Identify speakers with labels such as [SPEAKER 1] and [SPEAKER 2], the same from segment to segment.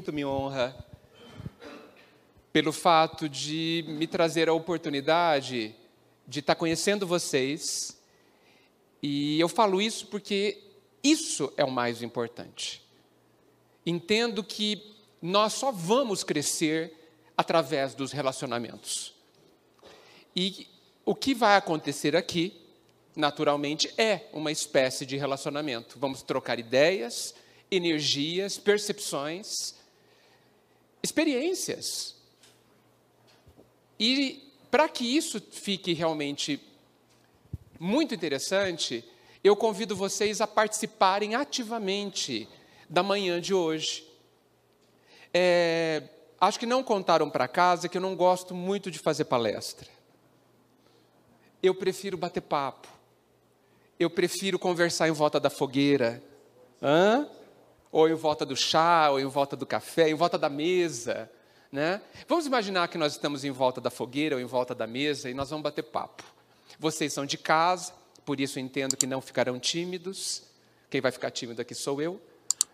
[SPEAKER 1] muito me honra pelo fato de me trazer a oportunidade de estar conhecendo vocês. E eu falo isso porque isso é o mais importante. Entendo que nós só vamos crescer através dos relacionamentos. E o que vai acontecer aqui, naturalmente, é uma espécie de relacionamento. Vamos trocar ideias, energias, percepções experiências. E para que isso fique realmente muito interessante, eu convido vocês a participarem ativamente da manhã de hoje. É, acho que não contaram para casa que eu não gosto muito de fazer palestra. Eu prefiro bater papo. Eu prefiro conversar em volta da fogueira. Hã? ou em volta do chá, ou em volta do café, em volta da mesa. Né? Vamos imaginar que nós estamos em volta da fogueira ou em volta da mesa e nós vamos bater papo. Vocês são de casa, por isso entendo que não ficarão tímidos. Quem vai ficar tímido aqui sou eu.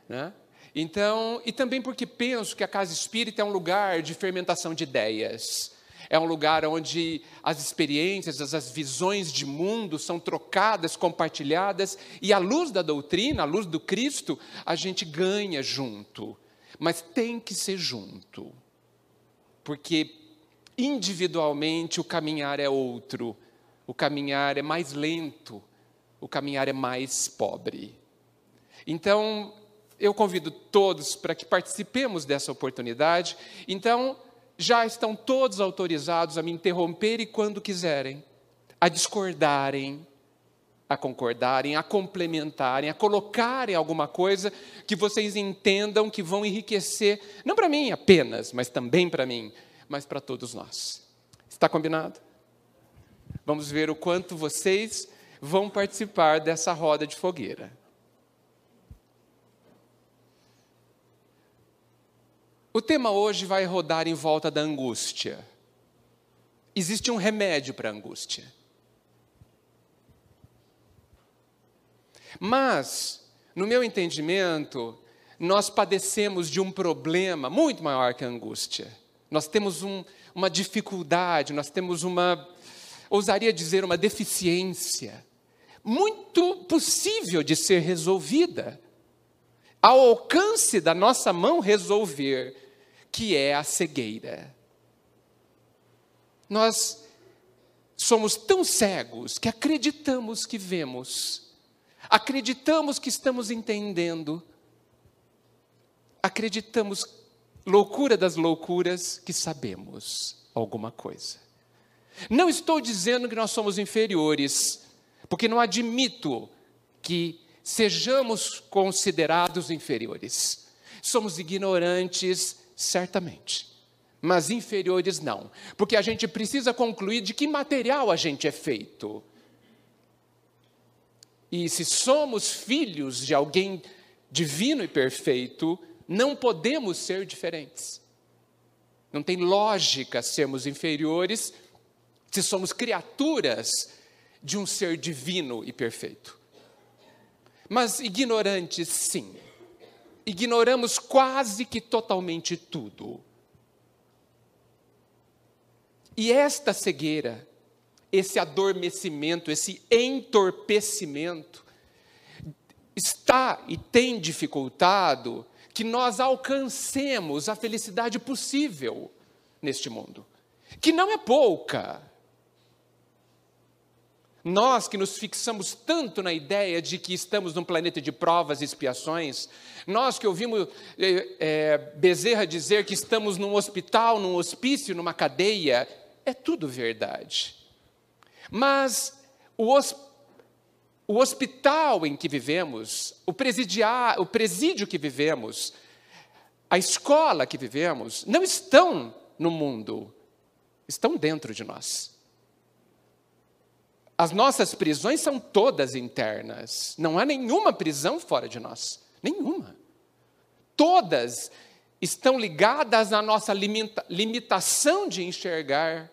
[SPEAKER 1] Né? Então, e também porque penso que a casa espírita é um lugar de fermentação de ideias. É um lugar onde as experiências, as, as visões de mundo são trocadas, compartilhadas, e à luz da doutrina, à luz do Cristo, a gente ganha junto. Mas tem que ser junto, porque individualmente o caminhar é outro, o caminhar é mais lento, o caminhar é mais pobre. Então, eu convido todos para que participemos dessa oportunidade. Então, já estão todos autorizados a me interromper e quando quiserem, a discordarem, a concordarem, a complementarem, a colocarem alguma coisa que vocês entendam que vão enriquecer, não para mim apenas, mas também para mim, mas para todos nós. Está combinado? Vamos ver o quanto vocês vão participar dessa roda de fogueira. O tema hoje vai rodar em volta da angústia. Existe um remédio para a angústia. Mas, no meu entendimento, nós padecemos de um problema muito maior que a angústia. Nós temos um, uma dificuldade, nós temos uma, ousaria dizer, uma deficiência, muito possível de ser resolvida. Ao alcance da nossa mão resolver que é a cegueira. Nós somos tão cegos que acreditamos que vemos, acreditamos que estamos entendendo, acreditamos, loucura das loucuras, que sabemos alguma coisa. Não estou dizendo que nós somos inferiores, porque não admito que sejamos considerados inferiores. Somos ignorantes, Certamente. Mas inferiores não. Porque a gente precisa concluir de que material a gente é feito. E se somos filhos de alguém divino e perfeito, não podemos ser diferentes. Não tem lógica sermos inferiores se somos criaturas de um ser divino e perfeito. Mas ignorantes, sim ignoramos quase que totalmente tudo. E esta cegueira, esse adormecimento, esse entorpecimento, está e tem dificultado que nós alcancemos a felicidade possível neste mundo, que não é pouca. Nós que nos fixamos tanto na ideia de que estamos num planeta de provas e expiações, nós que ouvimos é, é, Bezerra dizer que estamos num hospital, num hospício, numa cadeia, é tudo verdade. Mas o, o hospital em que vivemos, o, o presídio que vivemos, a escola que vivemos, não estão no mundo, estão dentro de nós. As nossas prisões são todas internas. Não há nenhuma prisão fora de nós. Nenhuma. Todas estão ligadas à nossa limita, limitação de enxergar,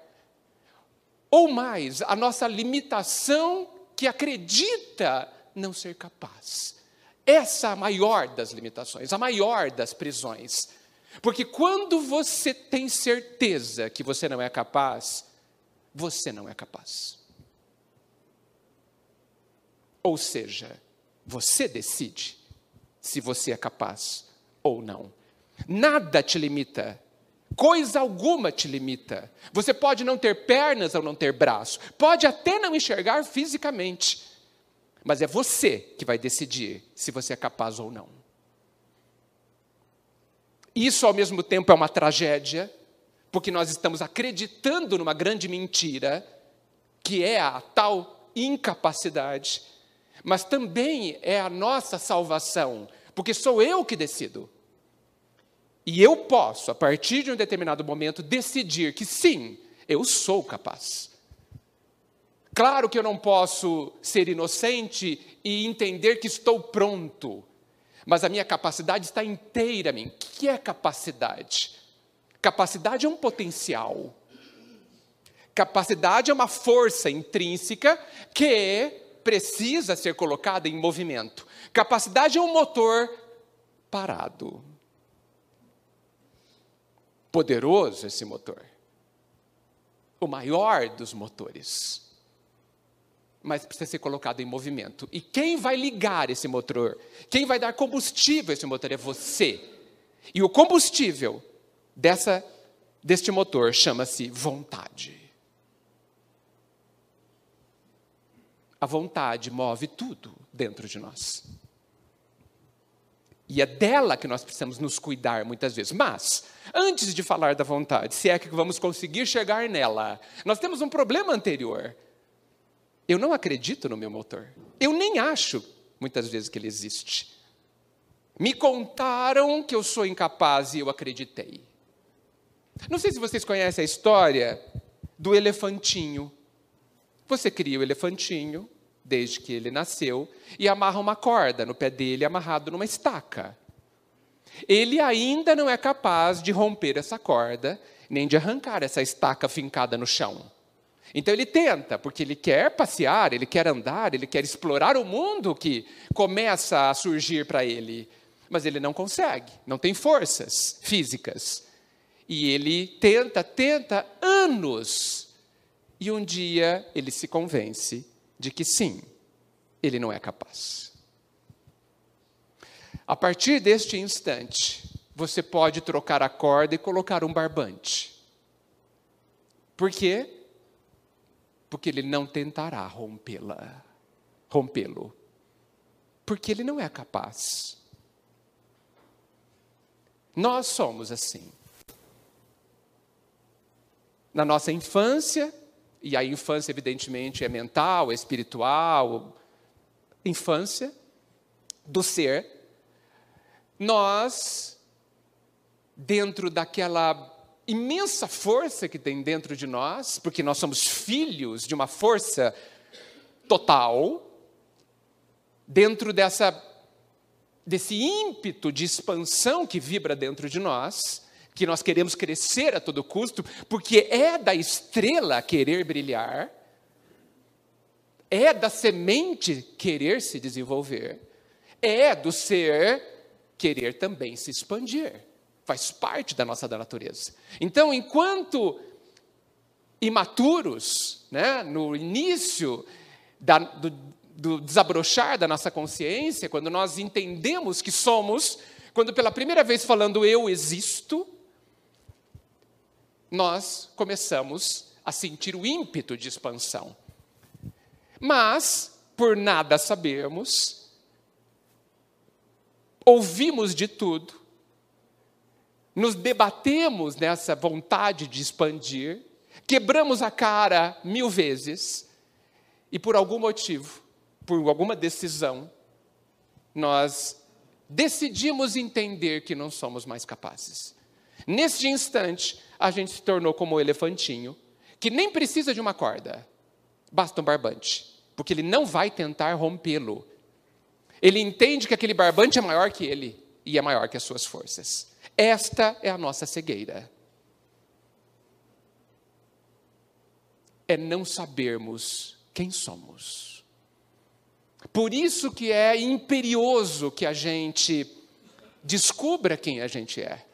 [SPEAKER 1] ou mais, à nossa limitação que acredita não ser capaz. Essa é a maior das limitações, a maior das prisões. Porque quando você tem certeza que você não é capaz, você não é capaz. Ou seja, você decide se você é capaz ou não. Nada te limita. Coisa alguma te limita. Você pode não ter pernas ou não ter braço, pode até não enxergar fisicamente, mas é você que vai decidir se você é capaz ou não. Isso, ao mesmo tempo, é uma tragédia, porque nós estamos acreditando numa grande mentira, que é a tal incapacidade mas também é a nossa salvação, porque sou eu que decido. E eu posso, a partir de um determinado momento, decidir que sim, eu sou capaz. Claro que eu não posso ser inocente e entender que estou pronto, mas a minha capacidade está inteira em mim. O que é capacidade? Capacidade é um potencial. Capacidade é uma força intrínseca que precisa ser colocada em movimento. Capacidade é um motor parado. Poderoso esse motor. O maior dos motores. Mas precisa ser colocado em movimento. E quem vai ligar esse motor? Quem vai dar combustível a esse motor? É você. E o combustível dessa, deste motor chama-se vontade. A vontade move tudo dentro de nós. E é dela que nós precisamos nos cuidar muitas vezes. Mas, antes de falar da vontade, se é que vamos conseguir chegar nela, nós temos um problema anterior. Eu não acredito no meu motor. Eu nem acho, muitas vezes, que ele existe. Me contaram que eu sou incapaz e eu acreditei. Não sei se vocês conhecem a história do elefantinho. Você cria o elefantinho, desde que ele nasceu e amarra uma corda no pé dele amarrado numa estaca. Ele ainda não é capaz de romper essa corda, nem de arrancar essa estaca fincada no chão. Então ele tenta, porque ele quer passear, ele quer andar, ele quer explorar o mundo que começa a surgir para ele. Mas ele não consegue, não tem forças físicas. E ele tenta, tenta anos. E um dia ele se convence de que sim, ele não é capaz. A partir deste instante, você pode trocar a corda e colocar um barbante. Por quê? Porque ele não tentará rompê-la, rompê-lo. Porque ele não é capaz. Nós somos assim. Na nossa infância, e a infância, evidentemente, é mental, é espiritual, infância do ser. Nós, dentro daquela imensa força que tem dentro de nós, porque nós somos filhos de uma força total, dentro dessa desse ímpeto de expansão que vibra dentro de nós, que nós queremos crescer a todo custo, porque é da estrela querer brilhar, é da semente querer se desenvolver, é do ser querer também se expandir. Faz parte da nossa da natureza. Então, enquanto imaturos, né, no início da, do, do desabrochar da nossa consciência, quando nós entendemos que somos, quando pela primeira vez falando eu existo, nós começamos a sentir o ímpeto de expansão. Mas, por nada sabermos, ouvimos de tudo, nos debatemos nessa vontade de expandir, quebramos a cara mil vezes, e por algum motivo, por alguma decisão, nós decidimos entender que não somos mais capazes. Neste instante, a gente se tornou como o um elefantinho, que nem precisa de uma corda, basta um barbante, porque ele não vai tentar rompê-lo. Ele entende que aquele barbante é maior que ele e é maior que as suas forças. Esta é a nossa cegueira. É não sabermos quem somos. Por isso que é imperioso que a gente descubra quem a gente é.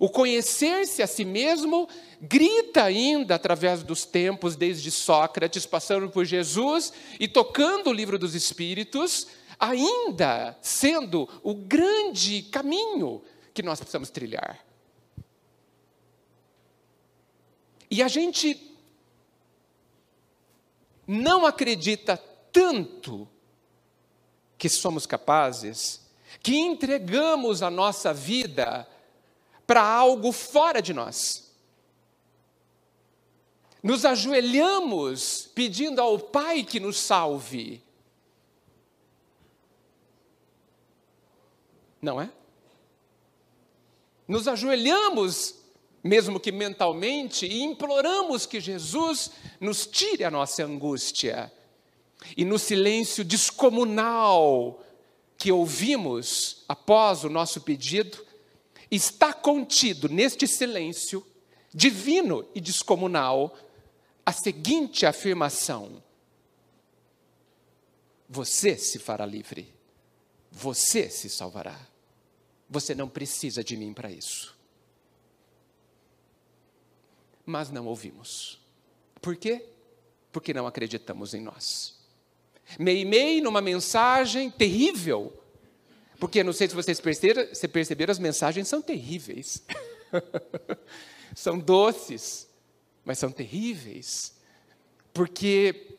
[SPEAKER 1] O conhecer-se a si mesmo grita ainda através dos tempos, desde Sócrates, passando por Jesus e tocando o livro dos Espíritos, ainda sendo o grande caminho que nós precisamos trilhar. E a gente não acredita tanto que somos capazes, que entregamos a nossa vida para algo fora de nós. Nos ajoelhamos pedindo ao Pai que nos salve. Não é? Nos ajoelhamos, mesmo que mentalmente, e imploramos que Jesus nos tire a nossa angústia. E no silêncio descomunal que ouvimos após o nosso pedido, está contido neste silêncio divino e descomunal a seguinte afirmação: Você se fará livre, você se salvará. Você não precisa de mim para isso. Mas não ouvimos. Por quê? Porque não acreditamos em nós. Meimei, numa mensagem terrível, porque não sei se vocês perceberam, se perceberam as mensagens são terríveis. são doces, mas são terríveis. Porque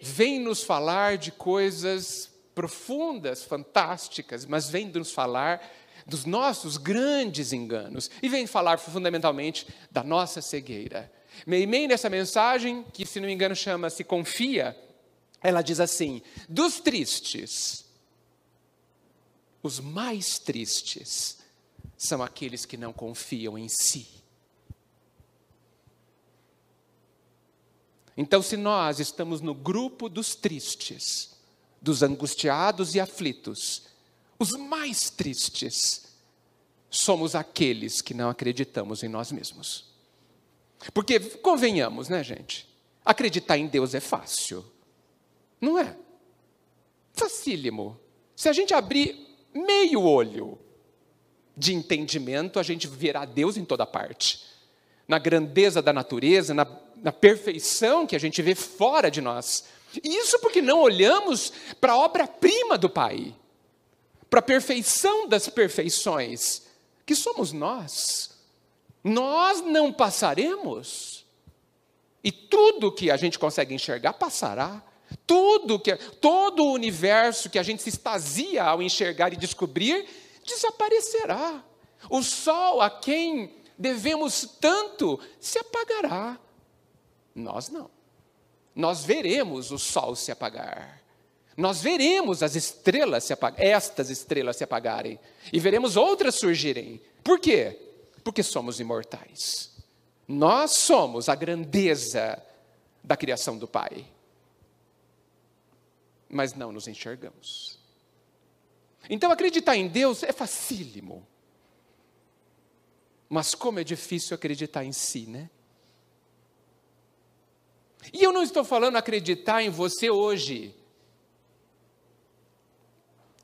[SPEAKER 1] vem nos falar de coisas profundas, fantásticas, mas vem nos falar dos nossos grandes enganos e vem falar fundamentalmente da nossa cegueira. Meimei nessa mensagem, que se não me engano chama-se Confia, ela diz assim: dos tristes, os mais tristes são aqueles que não confiam em si. Então, se nós estamos no grupo dos tristes, dos angustiados e aflitos, os mais tristes somos aqueles que não acreditamos em nós mesmos. Porque, convenhamos, né, gente? Acreditar em Deus é fácil, não é? Facílimo. Se a gente abrir meio olho de entendimento, a gente verá Deus em toda parte. Na grandeza da natureza, na, na perfeição que a gente vê fora de nós. Isso porque não olhamos para a obra-prima do Pai, para a perfeição das perfeições, que somos nós. Nós não passaremos. E tudo que a gente consegue enxergar passará. Tudo que, todo o universo que a gente se extasia ao enxergar e descobrir desaparecerá. O sol a quem devemos tanto se apagará. Nós não. Nós veremos o sol se apagar. Nós veremos as estrelas se apagar, estas estrelas se apagarem e veremos outras surgirem. Por quê? Porque somos imortais. Nós somos a grandeza da criação do Pai mas não nos enxergamos. Então, acreditar em Deus é facílimo. Mas como é difícil acreditar em si, né? E eu não estou falando acreditar em você hoje.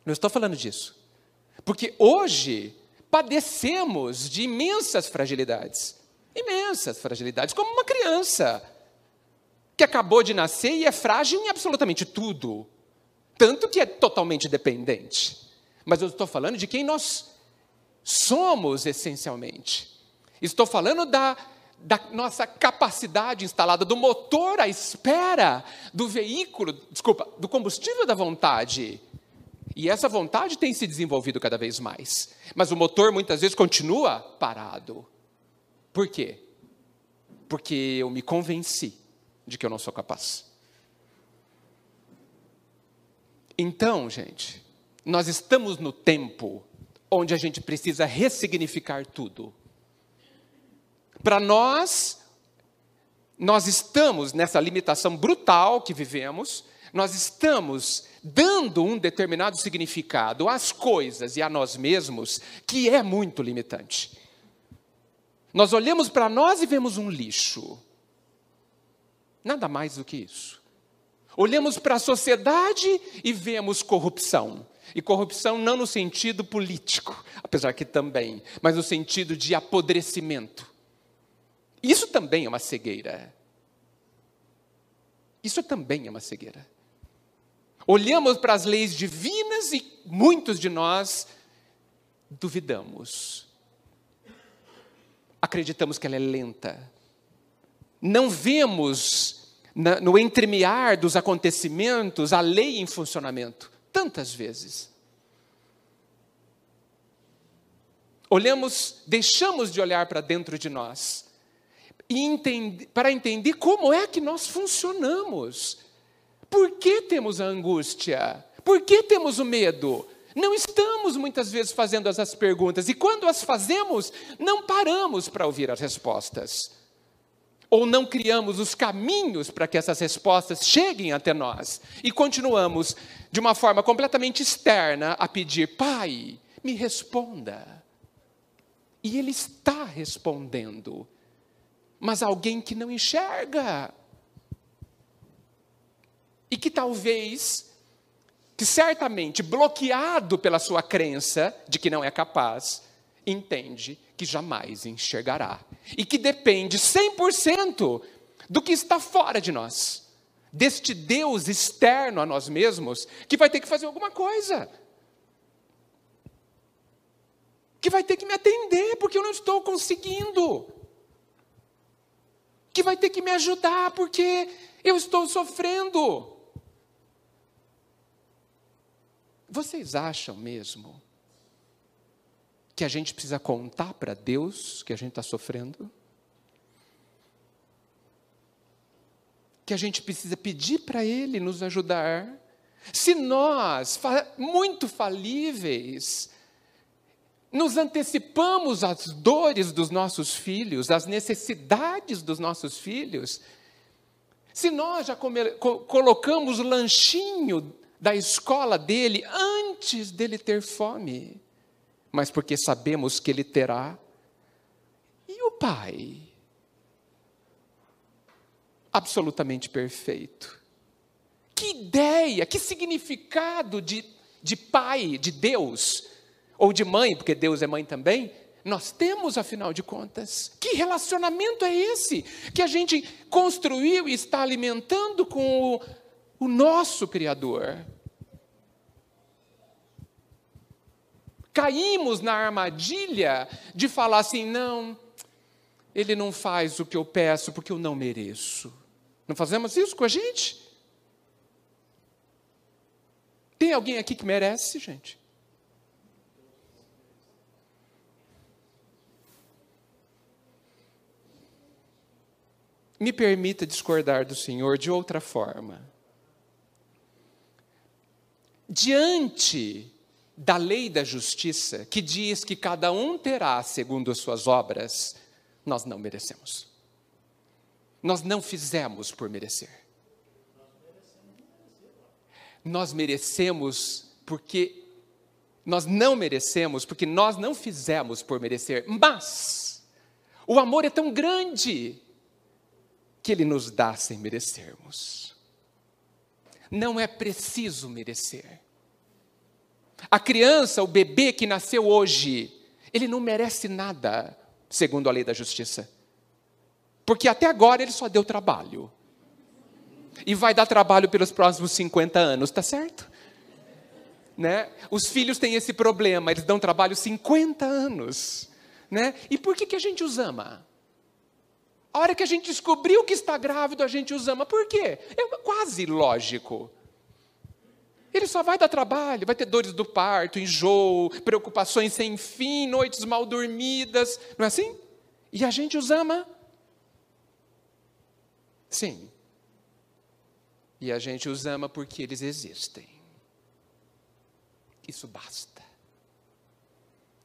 [SPEAKER 1] Não estou falando disso. Porque hoje padecemos de imensas fragilidades. Imensas fragilidades, como uma criança que acabou de nascer e é frágil em absolutamente tudo. Tanto que é totalmente dependente. Mas eu estou falando de quem nós somos essencialmente. Estou falando da, da nossa capacidade instalada, do motor à espera do veículo, desculpa, do combustível da vontade. E essa vontade tem se desenvolvido cada vez mais. Mas o motor muitas vezes continua parado. Por quê? Porque eu me convenci de que eu não sou capaz. Então, gente, nós estamos no tempo onde a gente precisa ressignificar tudo. Para nós, nós estamos nessa limitação brutal que vivemos, nós estamos dando um determinado significado às coisas e a nós mesmos que é muito limitante. Nós olhamos para nós e vemos um lixo. Nada mais do que isso. Olhamos para a sociedade e vemos corrupção. E corrupção não no sentido político, apesar que também, mas no sentido de apodrecimento. Isso também é uma cegueira. Isso também é uma cegueira. Olhamos para as leis divinas e muitos de nós duvidamos. Acreditamos que ela é lenta. Não vemos na, no entremear dos acontecimentos, a lei em funcionamento. Tantas vezes. Olhamos, deixamos de olhar para dentro de nós entende, para entender como é que nós funcionamos. Por que temos a angústia? Por que temos o medo? Não estamos muitas vezes fazendo essas perguntas e quando as fazemos, não paramos para ouvir as respostas ou não criamos os caminhos para que essas respostas cheguem até nós e continuamos de uma forma completamente externa a pedir: Pai, me responda. E Ele está respondendo, mas alguém que não enxerga e que talvez, que certamente bloqueado pela sua crença de que não é capaz, entende que jamais enxergará e que depende 100% do que está fora de nós, deste Deus externo a nós mesmos, que vai ter que fazer alguma coisa, que vai ter que me atender, porque eu não estou conseguindo, que vai ter que me ajudar, porque eu estou sofrendo. Vocês acham mesmo que a gente precisa contar para Deus que a gente está sofrendo? Que a gente precisa pedir para Ele nos ajudar? Se nós, muito falíveis, nos antecipamos às dores dos nossos filhos, às necessidades dos nossos filhos, se nós já come, co colocamos o lanchinho da escola dele antes dele ter fome, mas porque sabemos que Ele terá. E o Pai? Absolutamente perfeito. Que ideia, que significado de, de Pai, de Deus, ou de mãe, porque Deus é mãe também, nós temos, afinal de contas? Que relacionamento é esse que a gente construiu e está alimentando com o, o nosso Criador? caímos na armadilha de falar assim: não, ele não faz o que eu peço porque eu não mereço. Não fazemos isso com a gente? Tem alguém aqui que merece, gente? Me permita discordar do Senhor de outra forma. Diante da lei da justiça, que diz que cada um terá segundo as suas obras, nós não merecemos. Nós não fizemos por merecer. Nós merecemos porque nós não merecemos porque nós não fizemos por merecer, mas o amor é tão grande que ele nos dá sem merecermos. Não é preciso merecer. A criança, o bebê que nasceu hoje, ele não merece nada, segundo a lei da justiça. Porque até agora ele só deu trabalho. E vai dar trabalho pelos próximos 50 anos, tá certo? Né? Os filhos têm esse problema, eles dão trabalho 50 anos. Né? E por que, que a gente os ama? A hora que a gente descobriu que está grávido, a gente os ama. Por quê? É quase lógico. Ele só vai dar trabalho, vai ter dores do parto, enjoo, preocupações sem fim, noites mal dormidas, não é assim? E a gente os ama. Sim. E a gente os ama porque eles existem. Isso basta.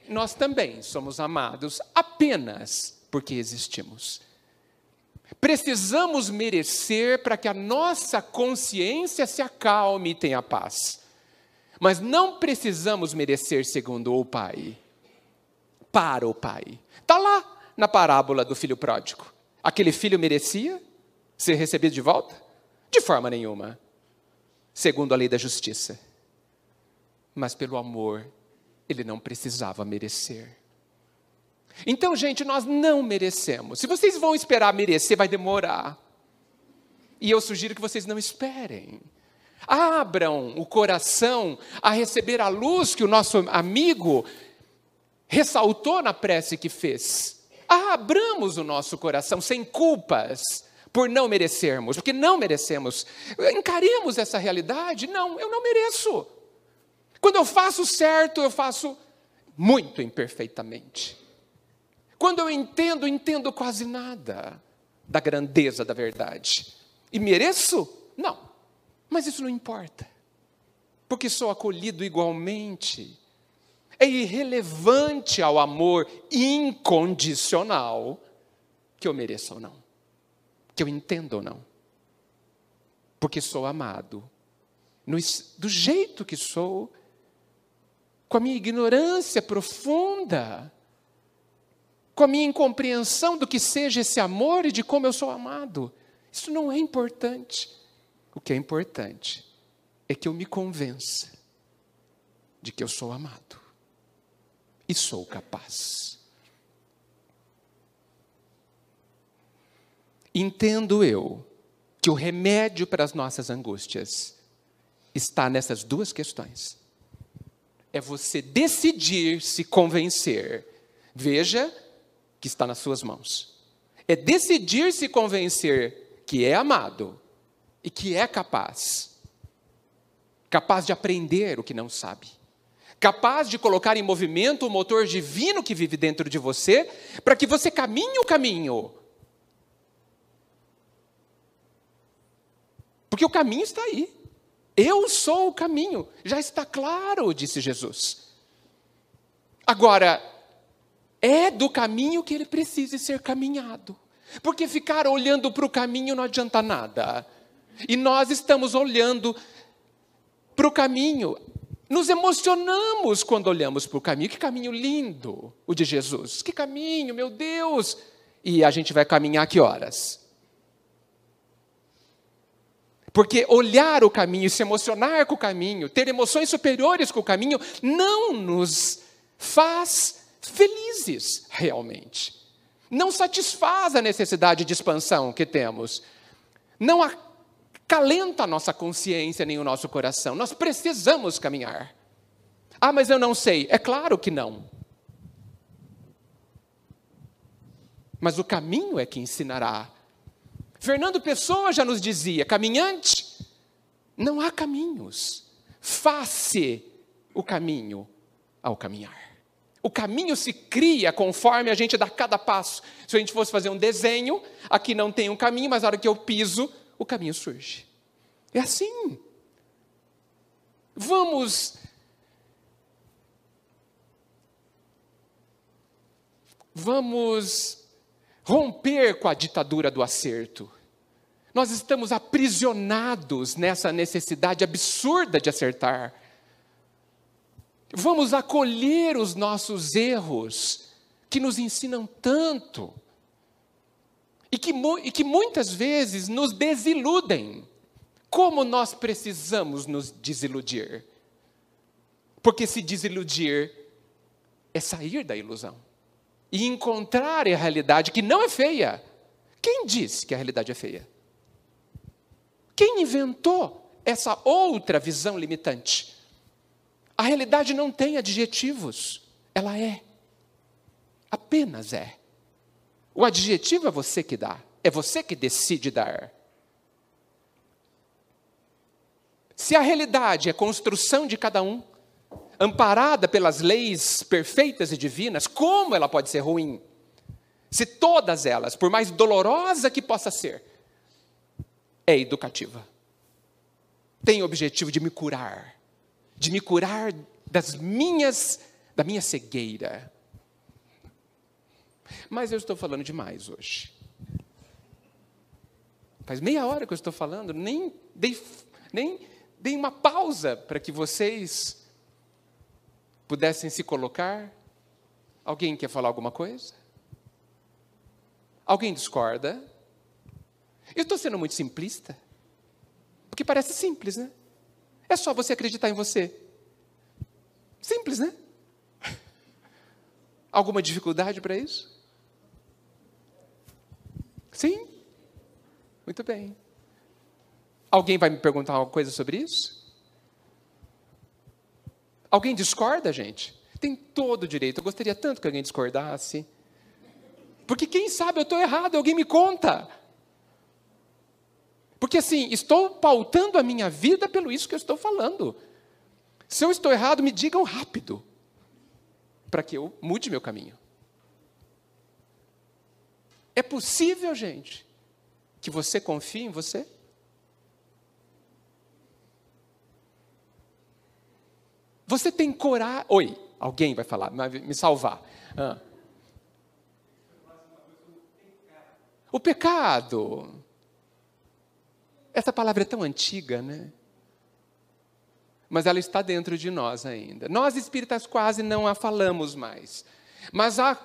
[SPEAKER 1] Nós também somos amados apenas porque existimos. Precisamos merecer para que a nossa consciência se acalme e tenha paz. Mas não precisamos merecer segundo o Pai, para o Pai. Está lá na parábola do filho pródigo. Aquele filho merecia ser recebido de volta? De forma nenhuma, segundo a lei da justiça. Mas pelo amor, ele não precisava merecer. Então, gente, nós não merecemos. Se vocês vão esperar merecer, vai demorar. E eu sugiro que vocês não esperem. Abram o coração a receber a luz que o nosso amigo ressaltou na prece que fez. Abramos o nosso coração sem culpas por não merecermos, porque não merecemos. Encaremos essa realidade. Não, eu não mereço. Quando eu faço certo, eu faço muito imperfeitamente. Quando eu entendo, entendo quase nada da grandeza da verdade. E mereço? Não. Mas isso não importa. Porque sou acolhido igualmente. É irrelevante ao amor incondicional que eu mereça ou não, que eu entenda ou não. Porque sou amado no, do jeito que sou, com a minha ignorância profunda com a minha incompreensão do que seja esse amor e de como eu sou amado. Isso não é importante. O que é importante é que eu me convença de que eu sou amado e sou capaz. Entendo eu que o remédio para as nossas angústias está nessas duas questões. É você decidir se convencer. Veja que está nas suas mãos. É decidir se convencer que é amado e que é capaz. Capaz de aprender o que não sabe. Capaz de colocar em movimento o motor divino que vive dentro de você, para que você caminhe o caminho. Porque o caminho está aí. Eu sou o caminho. Já está claro, disse Jesus. Agora, é do caminho que ele precisa ser caminhado. Porque ficar olhando para o caminho não adianta nada. E nós estamos olhando para o caminho. Nos emocionamos quando olhamos para o caminho. Que caminho lindo o de Jesus. Que caminho, meu Deus! E a gente vai caminhar que horas? Porque olhar o caminho, se emocionar com o caminho, ter emoções superiores com o caminho, não nos faz felizes realmente. Não satisfaz a necessidade de expansão que temos. Não acalenta a nossa consciência nem o nosso coração. Nós precisamos caminhar. Ah, mas eu não sei. É claro que não. Mas o caminho é que ensinará. Fernando Pessoa já nos dizia: caminhante, não há caminhos. Faça o caminho ao caminhar. O caminho se cria conforme a gente dá cada passo. Se a gente fosse fazer um desenho, aqui não tem um caminho, mas na hora que eu piso, o caminho surge. É assim. Vamos. Vamos romper com a ditadura do acerto. Nós estamos aprisionados nessa necessidade absurda de acertar. Vamos acolher os nossos erros, que nos ensinam tanto, e que, e que muitas vezes nos desiludem. Como nós precisamos nos desiludir? Porque se desiludir é sair da ilusão e encontrar a realidade que não é feia. Quem disse que a realidade é feia? Quem inventou essa outra visão limitante? A realidade não tem adjetivos, ela é. Apenas é. O adjetivo é você que dá, é você que decide dar. Se a realidade é construção de cada um, amparada pelas leis perfeitas e divinas, como ela pode ser ruim? Se todas elas, por mais dolorosa que possa ser, é educativa. Tem o objetivo de me curar de me curar das minhas da minha cegueira. Mas eu estou falando demais hoje. Faz meia hora que eu estou falando, nem dei, nem dei uma pausa para que vocês pudessem se colocar. Alguém quer falar alguma coisa? Alguém discorda? Eu estou sendo muito simplista? Porque parece simples, né? É só você acreditar em você. Simples, né? Alguma dificuldade para isso? Sim? Muito bem. Alguém vai me perguntar alguma coisa sobre isso? Alguém discorda, gente? Tem todo o direito. Eu gostaria tanto que alguém discordasse. Porque quem sabe eu estou errado, alguém me conta. Porque assim, estou pautando a minha vida pelo isso que eu estou falando. Se eu estou errado, me digam rápido, para que eu mude meu caminho. É possível, gente, que você confie em você? Você tem coragem. Oi, alguém vai falar, me salvar. Ah. O pecado. Essa palavra é tão antiga, né? Mas ela está dentro de nós ainda. Nós espíritas quase não a falamos mais. Mas a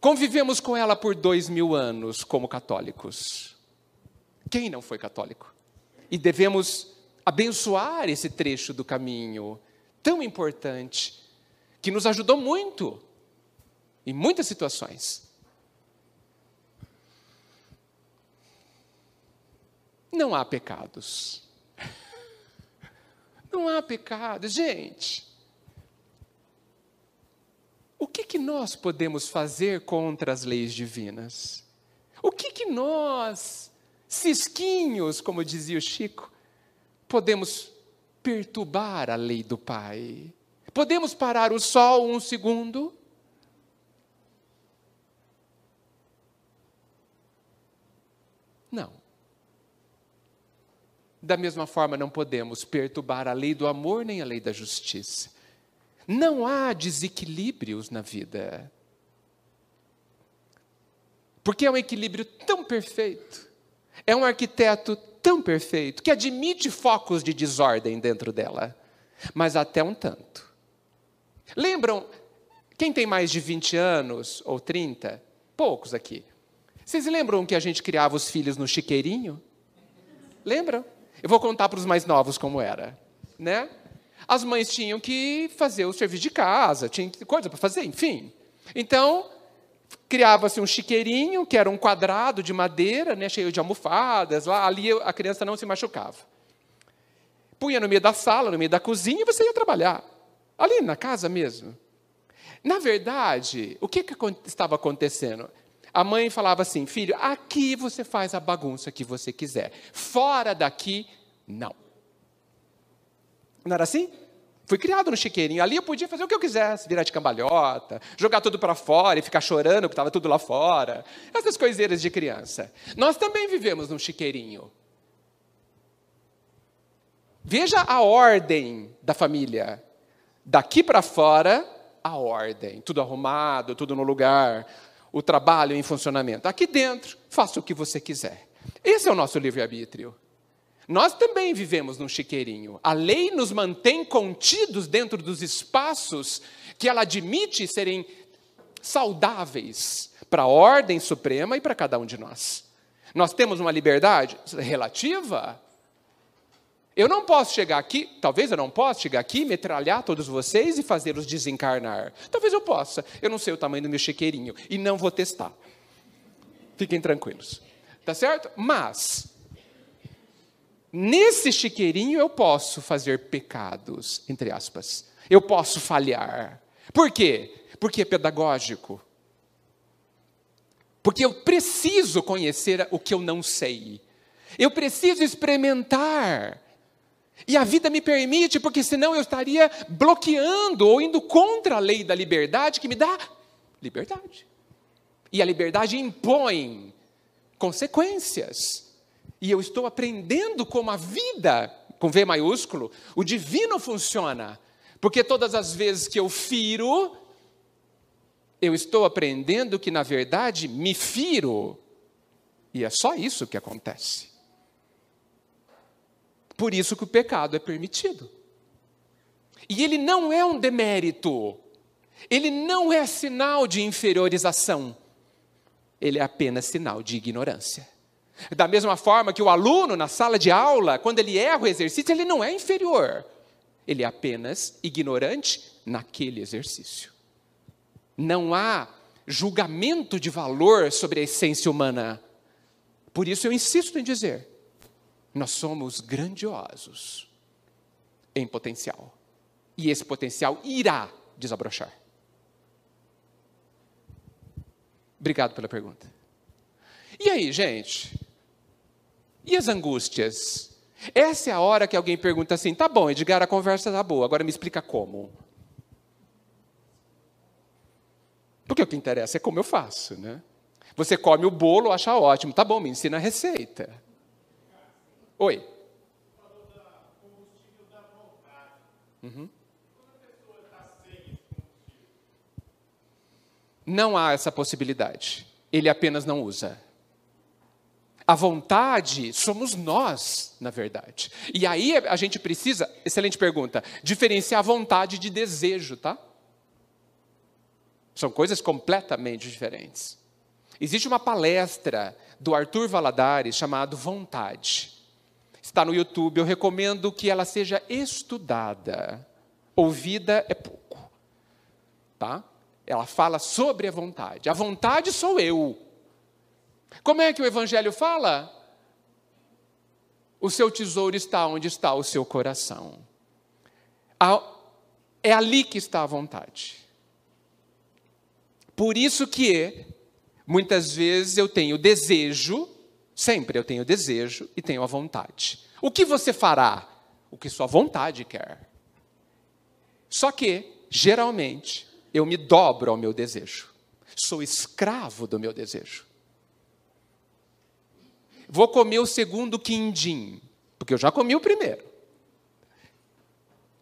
[SPEAKER 1] convivemos com ela por dois mil anos como católicos. Quem não foi católico? E devemos abençoar esse trecho do caminho tão importante, que nos ajudou muito em muitas situações. não há pecados. Não há pecados. Gente, o que, que nós podemos fazer contra as leis divinas? O que, que nós, cisquinhos, como dizia o Chico, podemos perturbar a lei do Pai? Podemos parar o sol um segundo? Da mesma forma, não podemos perturbar a lei do amor nem a lei da justiça. Não há desequilíbrios na vida. Porque é um equilíbrio tão perfeito, é um arquiteto tão perfeito, que admite focos de desordem dentro dela, mas até um tanto. Lembram, quem tem mais de 20 anos ou 30, poucos aqui, vocês lembram que a gente criava os filhos no chiqueirinho? Lembram? Eu vou contar para os mais novos como era, né? As mães tinham que fazer o serviço de casa, tinha coisa para fazer, enfim. Então, criava-se um chiqueirinho, que era um quadrado de madeira, né, cheio de almofadas, lá ali a criança não se machucava. Punha no meio da sala, no meio da cozinha e você ia trabalhar. Ali na casa mesmo. Na verdade, o que, que estava acontecendo? A mãe falava assim: filho, aqui você faz a bagunça que você quiser, fora daqui, não. Não era assim? Fui criado no chiqueirinho. Ali eu podia fazer o que eu quisesse, virar de cambalhota, jogar tudo para fora e ficar chorando porque estava tudo lá fora. Essas coiseiras de criança. Nós também vivemos num chiqueirinho. Veja a ordem da família. Daqui para fora, a ordem. Tudo arrumado, tudo no lugar, o trabalho em funcionamento. Aqui dentro, faça o que você quiser. Esse é o nosso livre-arbítrio. Nós também vivemos num chiqueirinho. A lei nos mantém contidos dentro dos espaços que ela admite serem saudáveis para a ordem suprema e para cada um de nós. Nós temos uma liberdade relativa, eu não posso chegar aqui, talvez eu não possa chegar aqui, metralhar todos vocês e fazê-los desencarnar. Talvez eu possa. Eu não sei o tamanho do meu chiqueirinho e não vou testar. Fiquem tranquilos. Tá certo? Mas nesse chiqueirinho eu posso fazer pecados, entre aspas. Eu posso falhar. Por quê? Porque é pedagógico. Porque eu preciso conhecer o que eu não sei. Eu preciso experimentar. E a vida me permite, porque senão eu estaria bloqueando ou indo contra a lei da liberdade que me dá liberdade. E a liberdade impõe consequências. E eu estou aprendendo como a vida, com V maiúsculo, o divino funciona. Porque todas as vezes que eu firo, eu estou aprendendo que, na verdade, me firo. E é só isso que acontece. Por isso que o pecado é permitido. E ele não é um demérito. Ele não é sinal de inferiorização. Ele é apenas sinal de ignorância. Da mesma forma que o aluno na sala de aula, quando ele erra o exercício, ele não é inferior. Ele é apenas ignorante naquele exercício. Não há julgamento de valor sobre a essência humana. Por isso eu insisto em dizer: nós somos grandiosos em potencial. E esse potencial irá desabrochar. Obrigado pela pergunta. E aí, gente? E as angústias? Essa é a hora que alguém pergunta assim: tá bom, Edgar, a conversa tá boa, agora me explica como. Porque o que interessa é como eu faço, né? Você come o bolo, acha ótimo, tá bom, me ensina a receita. Oi. Uhum. Não há essa possibilidade. Ele apenas não usa. A vontade somos nós, na verdade. E aí a gente precisa, excelente pergunta, diferenciar vontade de desejo, tá? São coisas completamente diferentes. Existe uma palestra do Arthur Valadares chamado Vontade está no YouTube, eu recomendo que ela seja estudada. Ouvida é pouco. Tá? Ela fala sobre a vontade. A vontade sou eu. Como é que o Evangelho fala? O seu tesouro está onde está o seu coração. É ali que está a vontade. Por isso que muitas vezes eu tenho desejo Sempre eu tenho desejo e tenho a vontade. O que você fará? O que sua vontade quer. Só que, geralmente, eu me dobro ao meu desejo. Sou escravo do meu desejo. Vou comer o segundo quindim, porque eu já comi o primeiro.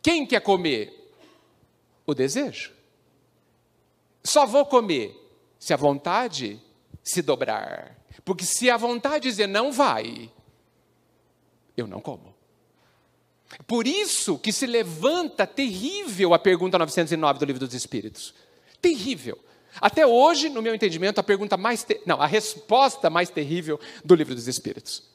[SPEAKER 1] Quem quer comer? O desejo. Só vou comer se a vontade se dobrar. Porque se a vontade dizer não vai, eu não como. Por isso que se levanta terrível a pergunta 909 do Livro dos Espíritos. Terrível. Até hoje, no meu entendimento, a pergunta mais ter... não, a resposta mais terrível do Livro dos Espíritos.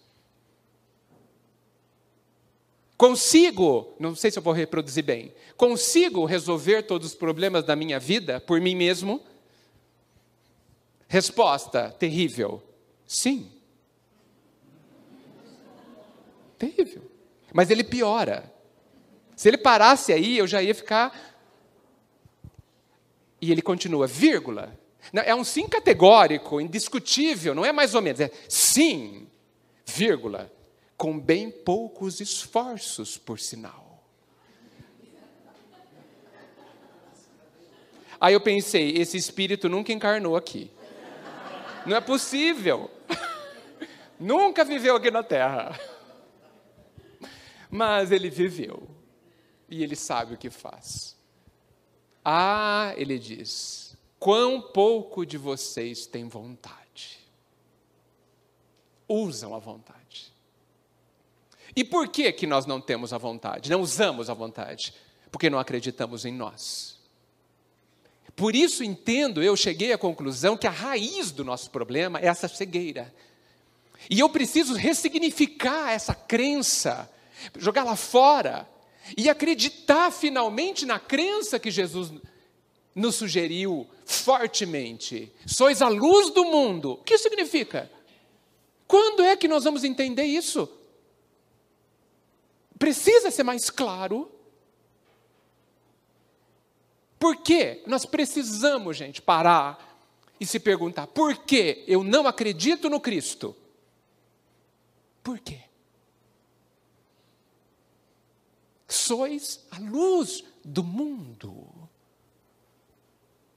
[SPEAKER 1] Consigo, não sei se eu vou reproduzir bem, consigo resolver todos os problemas da minha vida por mim mesmo? Resposta terrível. Sim. Terrível. Mas ele piora. Se ele parasse aí, eu já ia ficar. E ele continua, vírgula. É um sim categórico, indiscutível, não é mais ou menos. É sim, vírgula, com bem poucos esforços, por sinal. Aí eu pensei, esse espírito nunca encarnou aqui. Não é possível. Nunca viveu aqui na terra. Mas ele viveu. E ele sabe o que faz. Ah, ele diz: quão pouco de vocês tem vontade. Usam a vontade. E por que que nós não temos a vontade? Não usamos a vontade? Porque não acreditamos em nós. Por isso entendo, eu cheguei à conclusão que a raiz do nosso problema é essa cegueira e eu preciso ressignificar essa crença, jogá-la fora e acreditar finalmente na crença que Jesus nos sugeriu fortemente. Sois a luz do mundo. O que significa? Quando é que nós vamos entender isso? Precisa ser mais claro. Por quê? Nós precisamos, gente, parar e se perguntar: por que eu não acredito no Cristo? Por quê? Sois a luz do mundo.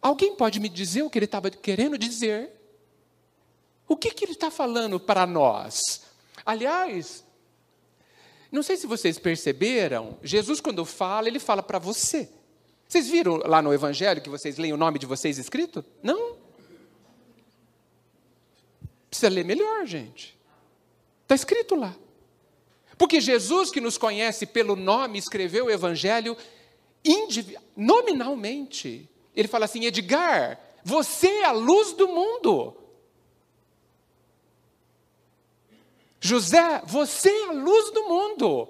[SPEAKER 1] Alguém pode me dizer o que ele estava querendo dizer? O que, que ele está falando para nós? Aliás, não sei se vocês perceberam, Jesus, quando fala, ele fala para você. Vocês viram lá no Evangelho que vocês leem o nome de vocês escrito? Não? Precisa ler melhor, gente. Está escrito lá. Porque Jesus, que nos conhece pelo nome, escreveu o Evangelho nominalmente. Ele fala assim: Edgar, você é a luz do mundo. José, você é a luz do mundo.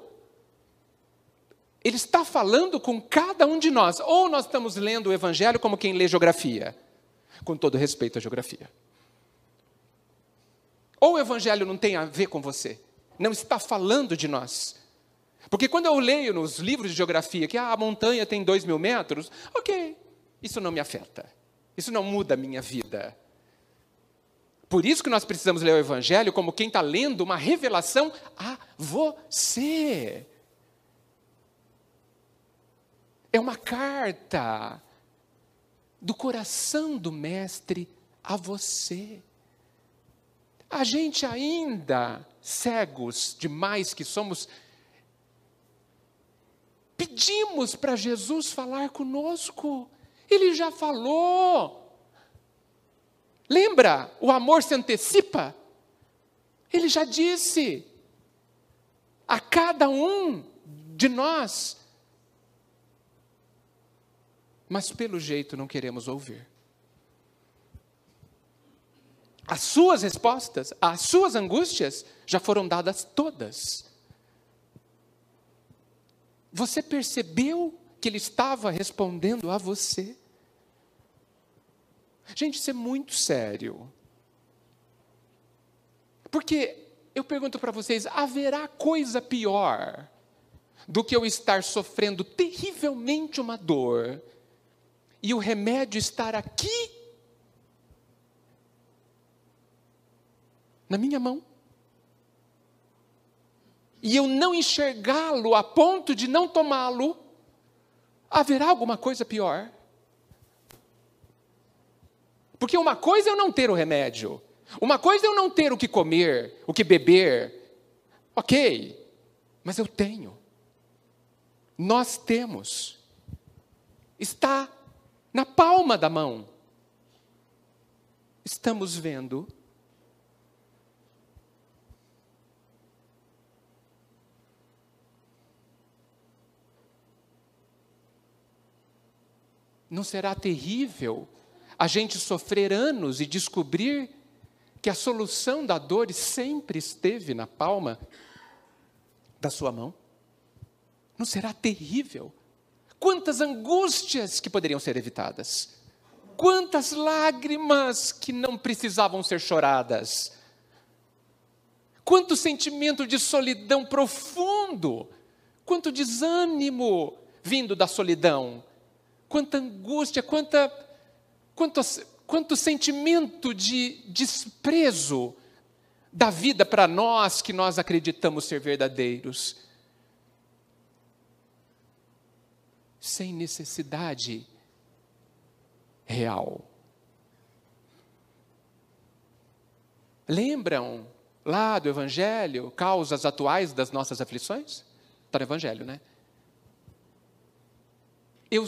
[SPEAKER 1] Ele está falando com cada um de nós. Ou nós estamos lendo o Evangelho como quem lê geografia, com todo respeito à geografia. Ou o evangelho não tem a ver com você, não está falando de nós. Porque quando eu leio nos livros de geografia que ah, a montanha tem dois mil metros, ok, isso não me afeta, isso não muda a minha vida. Por isso que nós precisamos ler o Evangelho como quem está lendo uma revelação a você. É uma carta do coração do Mestre a você a gente ainda, cegos demais que somos, pedimos para Jesus falar conosco. Ele já falou. Lembra? O amor se antecipa. Ele já disse a cada um de nós. Mas pelo jeito não queremos ouvir. As suas respostas, as suas angústias já foram dadas todas. Você percebeu que ele estava respondendo a você? Gente, isso é muito sério. Porque eu pergunto para vocês: haverá coisa pior do que eu estar sofrendo terrivelmente uma dor e o remédio estar aqui na minha mão. E eu não enxergá-lo a ponto de não tomá-lo, haverá alguma coisa pior. Porque uma coisa é eu não ter o remédio, uma coisa é eu não ter o que comer, o que beber. Ok, mas eu tenho. Nós temos. Está na palma da mão. Estamos vendo Não será terrível a gente sofrer anos e descobrir que a solução da dor sempre esteve na palma da sua mão? Não será terrível? Quantas angústias que poderiam ser evitadas? Quantas lágrimas que não precisavam ser choradas? Quanto sentimento de solidão profundo? Quanto desânimo vindo da solidão? quanta angústia, quanta, quanto, quanto sentimento de desprezo da vida para nós que nós acreditamos ser verdadeiros. Sem necessidade real. Lembram lá do Evangelho causas atuais das nossas aflições? Está no Evangelho, né? Eu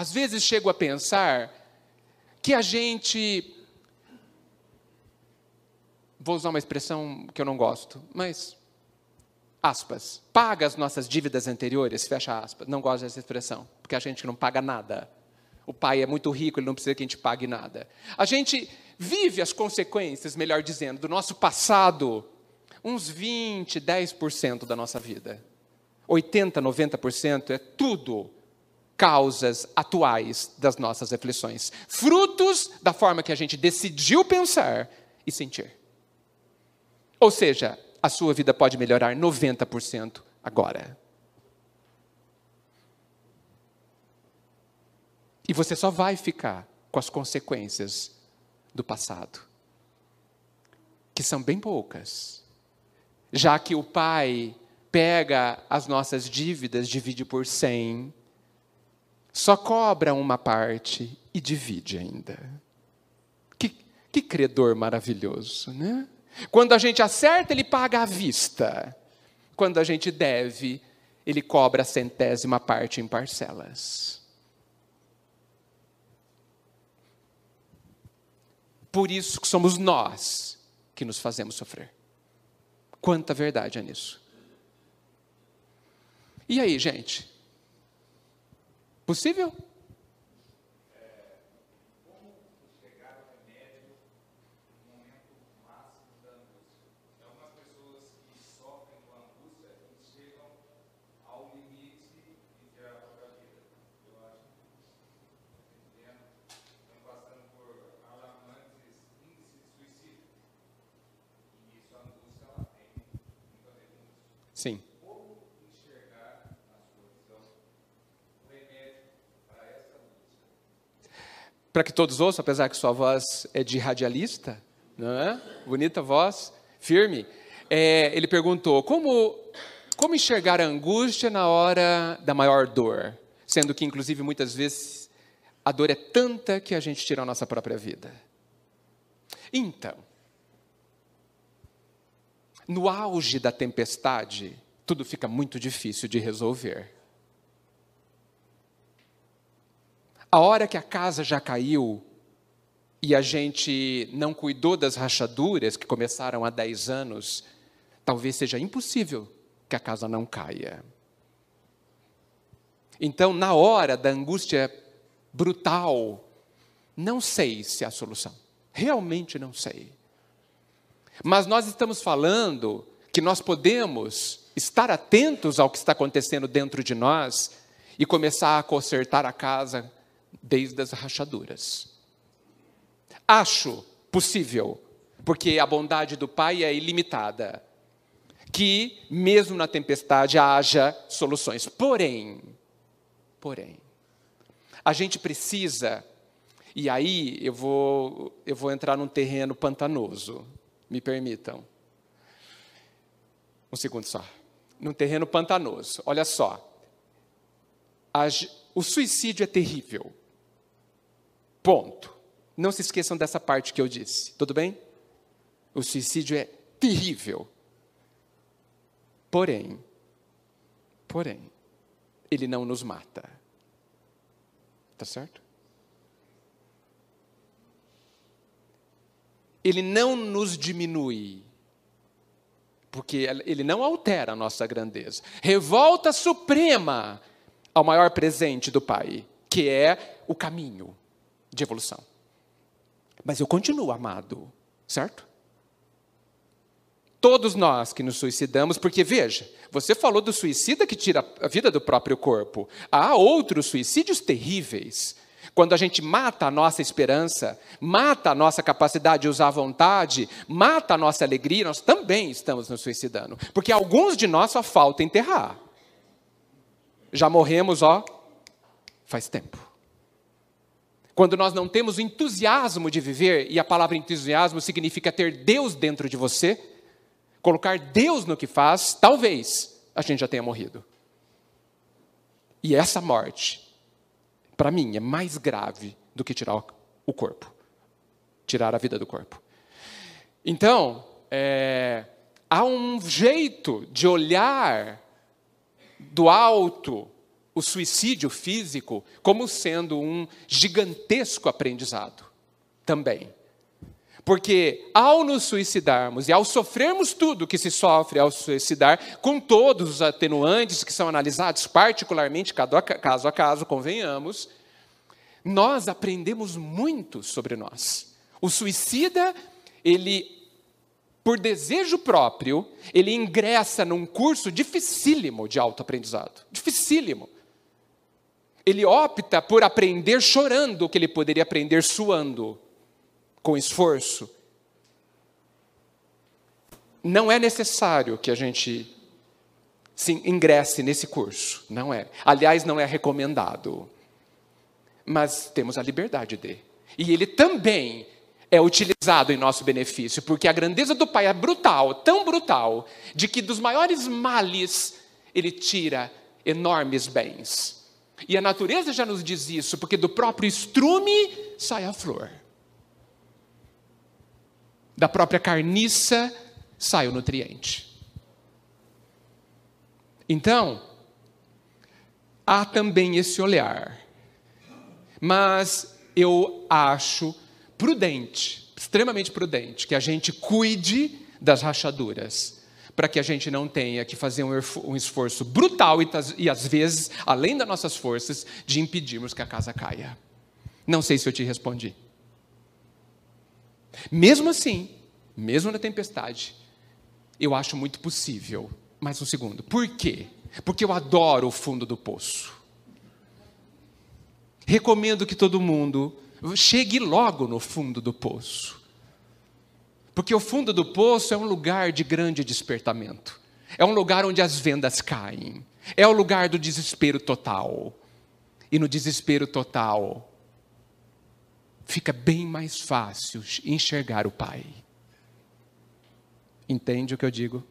[SPEAKER 1] às vezes chego a pensar que a gente. Vou usar uma expressão que eu não gosto, mas. Aspas. Paga as nossas dívidas anteriores, fecha aspas. Não gosto dessa expressão, porque a gente não paga nada. O pai é muito rico, ele não precisa que a gente pague nada. A gente vive as consequências, melhor dizendo, do nosso passado, uns 20, 10% da nossa vida. 80, 90% é tudo causas atuais das nossas aflições. Frutos da forma que a gente decidiu pensar e sentir. Ou seja, a sua vida pode melhorar 90% agora. E você só vai ficar com as consequências do passado, que são bem poucas, já que o Pai pega as nossas dívidas, divide por 100 só cobra uma parte e divide ainda. Que, que credor maravilhoso, né? Quando a gente acerta, ele paga à vista. Quando a gente deve, ele cobra a centésima parte em parcelas. Por isso que somos nós que nos fazemos sofrer. Quanta verdade há é nisso. E aí, gente? Possível? para que todos ouçam, apesar que sua voz é de radialista, não é? Bonita voz, firme. É, ele perguntou: como, como enxergar a angústia na hora da maior dor? Sendo que, inclusive, muitas vezes a dor é tanta que a gente tira a nossa própria vida. Então, no auge da tempestade, tudo fica muito difícil de resolver. A hora que a casa já caiu e a gente não cuidou das rachaduras que começaram há 10 anos, talvez seja impossível que a casa não caia. Então, na hora da angústia brutal, não sei se é a solução. Realmente não sei. Mas nós estamos falando que nós podemos estar atentos ao que está acontecendo dentro de nós e começar a consertar a casa desde as rachaduras. Acho possível, porque a bondade do Pai é ilimitada, que mesmo na tempestade haja soluções. Porém, porém, a gente precisa, e aí eu vou, eu vou entrar num terreno pantanoso, me permitam. Um segundo só. Num terreno pantanoso, olha só. o suicídio é terrível. Ponto. Não se esqueçam dessa parte que eu disse, tudo bem? O suicídio é terrível. Porém, porém, ele não nos mata. Tá certo? Ele não nos diminui, porque ele não altera a nossa grandeza. Revolta suprema ao maior presente do Pai, que é o caminho, de evolução. Mas eu continuo amado, certo? Todos nós que nos suicidamos, porque veja, você falou do suicida que tira a vida do próprio corpo. Há outros suicídios terríveis. Quando a gente mata a nossa esperança, mata a nossa capacidade de usar a vontade, mata a nossa alegria, nós também estamos nos suicidando. Porque alguns de nós só falta enterrar. Já morremos, ó, faz tempo. Quando nós não temos o entusiasmo de viver, e a palavra entusiasmo significa ter Deus dentro de você, colocar Deus no que faz, talvez a gente já tenha morrido. E essa morte, para mim, é mais grave do que tirar o corpo tirar a vida do corpo. Então, é, há um jeito de olhar do alto o suicídio físico como sendo um gigantesco aprendizado também. Porque ao nos suicidarmos e ao sofrermos tudo que se sofre ao suicidar, com todos os atenuantes que são analisados particularmente caso a caso, convenhamos, nós aprendemos muito sobre nós. O suicida, ele por desejo próprio, ele ingressa num curso dificílimo de autoaprendizado. Dificílimo ele opta por aprender chorando o que ele poderia aprender suando, com esforço. Não é necessário que a gente se ingresse nesse curso, não é. Aliás, não é recomendado. Mas temos a liberdade de. E ele também é utilizado em nosso benefício, porque a grandeza do Pai é brutal, tão brutal, de que dos maiores males ele tira enormes bens. E a natureza já nos diz isso, porque do próprio estrume sai a flor. Da própria carniça sai o nutriente. Então, há também esse olhar. Mas eu acho prudente, extremamente prudente, que a gente cuide das rachaduras para que a gente não tenha que fazer um esforço brutal e, e, às vezes, além das nossas forças, de impedirmos que a casa caia. Não sei se eu te respondi. Mesmo assim, mesmo na tempestade, eu acho muito possível. Mais um segundo. Por quê? Porque eu adoro o fundo do poço. Recomendo que todo mundo chegue logo no fundo do poço. Porque o fundo do poço é um lugar de grande despertamento. É um lugar onde as vendas caem. É o lugar do desespero total. E no desespero total, fica bem mais fácil enxergar o Pai. Entende o que eu digo?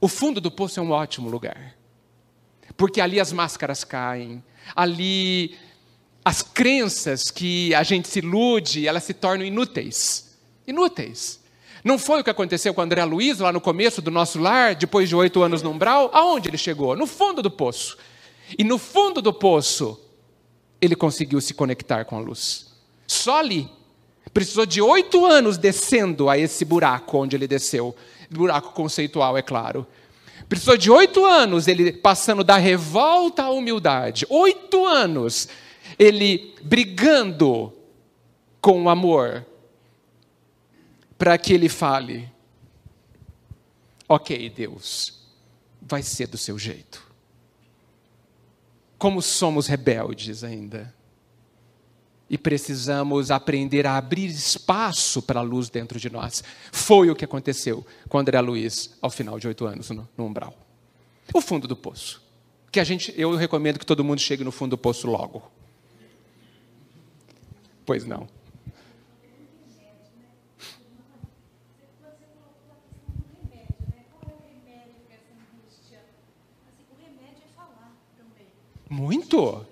[SPEAKER 1] O fundo do poço é um ótimo lugar, porque ali as máscaras caem, ali as crenças que a gente se ilude, elas se tornam inúteis. Inúteis. Não foi o que aconteceu com André Luiz lá no começo do nosso lar, depois de oito anos no umbral? Aonde ele chegou? No fundo do poço. E no fundo do poço, ele conseguiu se conectar com a luz. Só ali. Precisou de oito anos descendo a esse buraco onde ele desceu. Buraco conceitual, é claro. Precisou de oito anos ele passando da revolta à humildade. Oito anos ele brigando com o amor para que ele fale: Ok, Deus, vai ser do seu jeito. Como somos rebeldes ainda. E precisamos aprender a abrir espaço para a luz dentro de nós. Foi o que aconteceu com André Luiz ao final de oito anos no, no umbral. O fundo do poço. Que a gente, eu recomendo que todo mundo chegue no fundo do poço logo. Pois não.
[SPEAKER 2] Muito.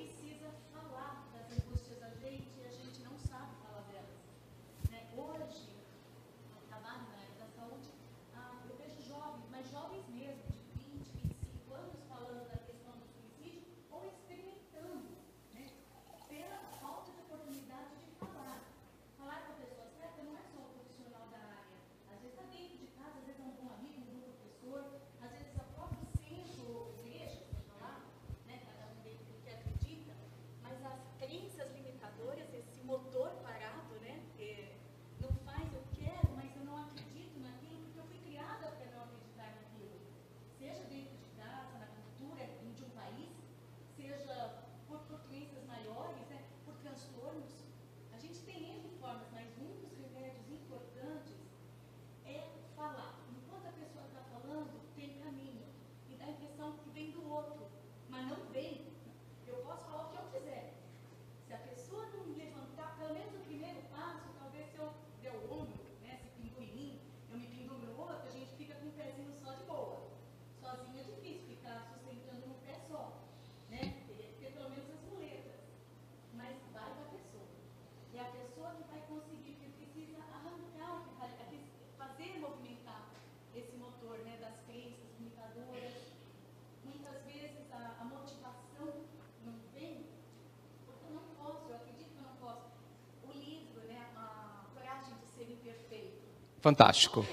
[SPEAKER 1] Fantástico.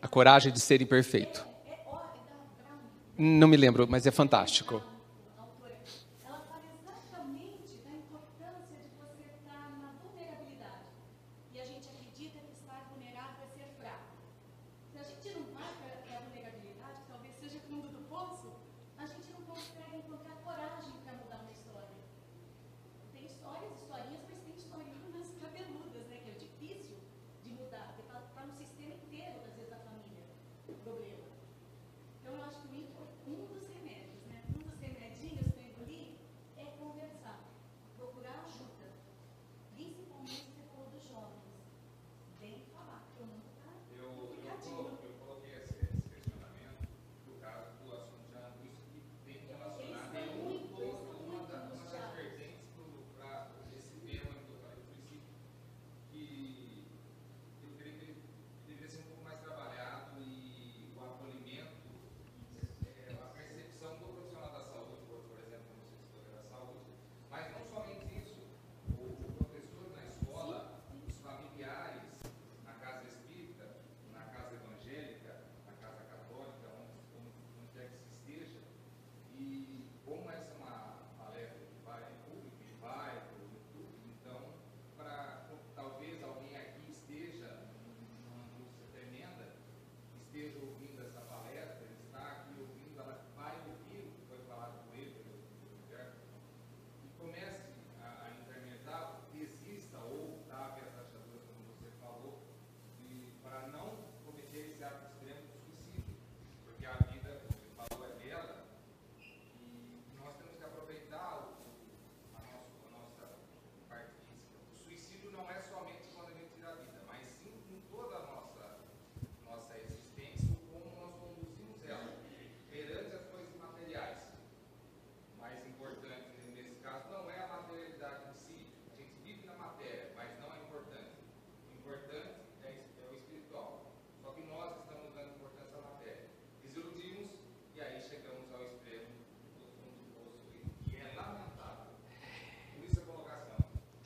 [SPEAKER 1] A coragem de ser imperfeito. Não me lembro, mas é fantástico.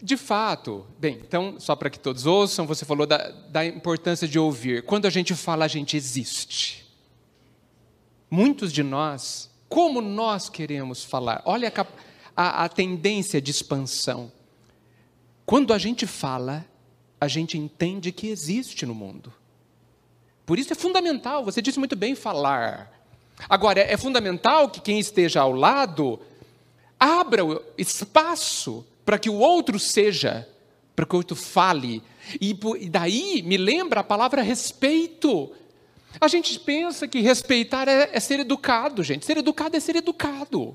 [SPEAKER 1] De fato, bem, então, só para que todos ouçam, você falou da, da importância de ouvir. Quando a gente fala, a gente existe. Muitos de nós, como nós queremos falar? Olha a, a, a tendência de expansão. Quando a gente fala, a gente entende que existe no mundo. Por isso é fundamental, você disse muito bem, falar. Agora, é fundamental que quem esteja ao lado abra o espaço para que o outro seja, para que o outro fale. E, e daí me lembra a palavra respeito. A gente pensa que respeitar é, é ser educado, gente. Ser educado é ser educado.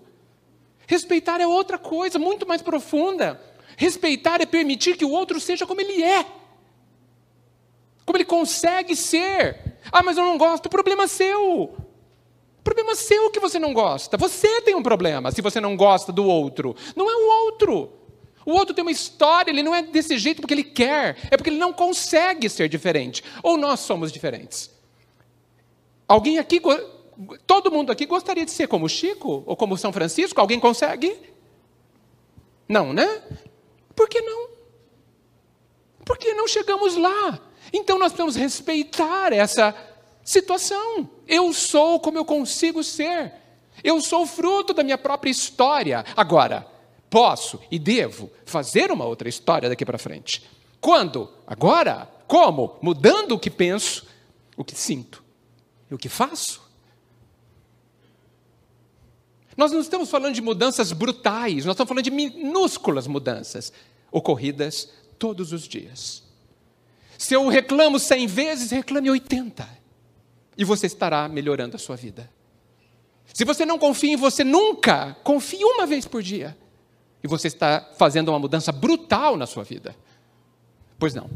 [SPEAKER 1] Respeitar é outra coisa, muito mais profunda. Respeitar é permitir que o outro seja como ele é, como ele consegue ser. Ah, mas eu não gosto. Problema é seu. Problema é seu que você não gosta. Você tem um problema se você não gosta do outro. Não é o outro. O outro tem uma história, ele não é desse jeito porque ele quer, é porque ele não consegue ser diferente. Ou nós somos diferentes. Alguém aqui, todo mundo aqui gostaria de ser como Chico ou como São Francisco? Alguém consegue? Não, né? Por que não? Por que não chegamos lá? Então nós precisamos respeitar essa situação. Eu sou como eu consigo ser. Eu sou fruto da minha própria história. Agora, posso e devo fazer uma outra história daqui para frente. Quando? Agora? Como? Mudando o que penso, o que sinto e o que faço. Nós não estamos falando de mudanças brutais, nós estamos falando de minúsculas mudanças ocorridas todos os dias. Se eu reclamo 100 vezes, reclame 80. E você estará melhorando a sua vida. Se você não confia em você nunca, confie uma vez por dia e você está fazendo uma mudança brutal na sua vida. Pois não.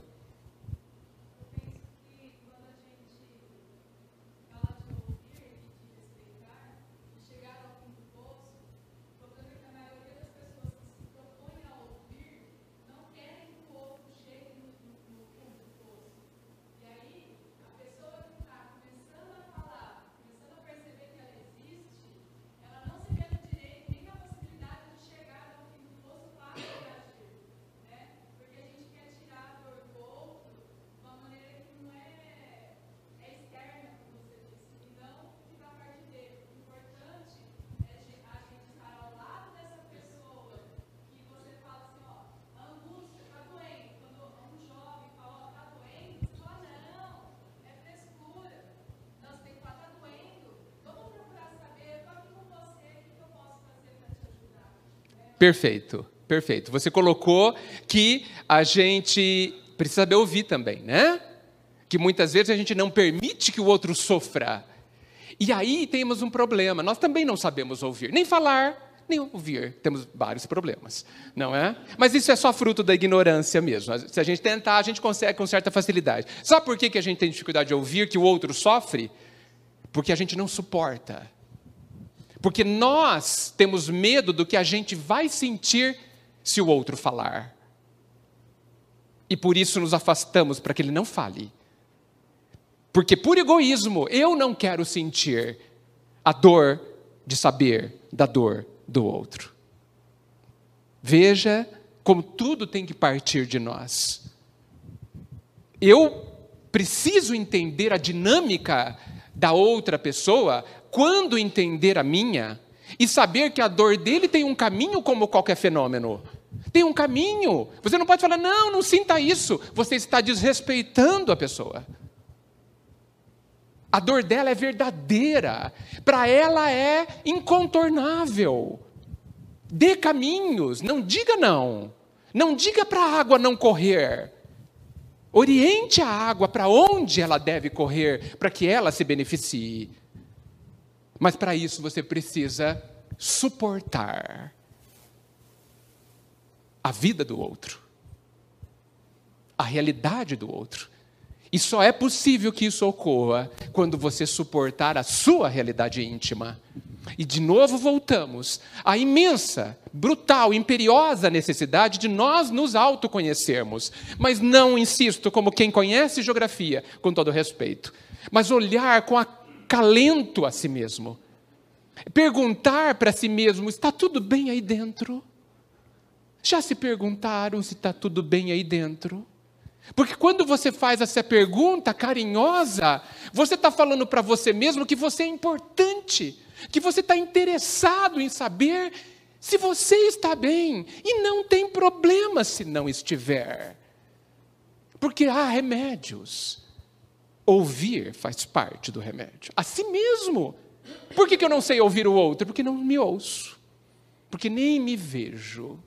[SPEAKER 1] Perfeito, perfeito. Você colocou que a gente precisa saber ouvir também, né? Que muitas vezes a gente não permite que o outro sofra. E aí temos um problema. Nós também não sabemos ouvir, nem falar, nem ouvir. Temos vários problemas, não é? Mas isso é só fruto da ignorância mesmo. Se a gente tentar, a gente consegue com certa facilidade. Sabe por que, que a gente tem dificuldade de ouvir que o outro sofre? Porque a gente não suporta. Porque nós temos medo do que a gente vai sentir se o outro falar. E por isso nos afastamos para que ele não fale. Porque por egoísmo, eu não quero sentir a dor de saber da dor do outro. Veja como tudo tem que partir de nós. Eu preciso entender a dinâmica da outra pessoa quando entender a minha e saber que a dor dele tem um caminho como qualquer fenômeno. Tem um caminho. Você não pode falar, não, não sinta isso. Você está desrespeitando a pessoa. A dor dela é verdadeira. Para ela é incontornável. Dê caminhos, não diga não. Não diga para a água não correr. Oriente a água para onde ela deve correr, para que ela se beneficie. Mas para isso você precisa suportar a vida do outro, a realidade do outro. E só é possível que isso ocorra quando você suportar a sua realidade íntima. E de novo voltamos à imensa, brutal, imperiosa necessidade de nós nos autoconhecermos. Mas não, insisto, como quem conhece geografia, com todo respeito, mas olhar com acalento a si mesmo. Perguntar para si mesmo: está tudo bem aí dentro? Já se perguntaram se está tudo bem aí dentro? Porque quando você faz essa pergunta carinhosa, você está falando para você mesmo que você é importante que você está interessado em saber se você está bem. E não tem problema se não estiver. Porque há remédios. Ouvir faz parte do remédio. A si mesmo. Por que, que eu não sei ouvir o outro? Porque não me ouço. Porque nem me vejo.